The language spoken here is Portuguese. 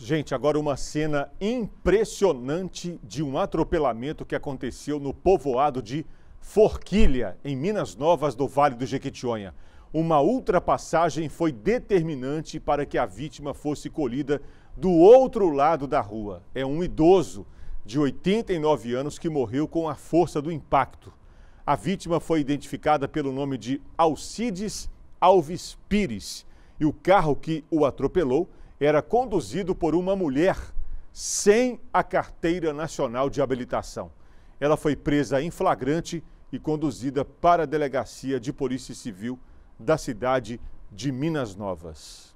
Gente, agora uma cena impressionante de um atropelamento que aconteceu no povoado de Forquilha, em Minas Novas do Vale do Jequitinhonha. Uma ultrapassagem foi determinante para que a vítima fosse colhida do outro lado da rua. É um idoso de 89 anos que morreu com a força do impacto. A vítima foi identificada pelo nome de Alcides Alves Pires e o carro que o atropelou era conduzido por uma mulher sem a carteira nacional de habilitação. Ela foi presa em flagrante e conduzida para a delegacia de polícia civil da cidade de Minas Novas.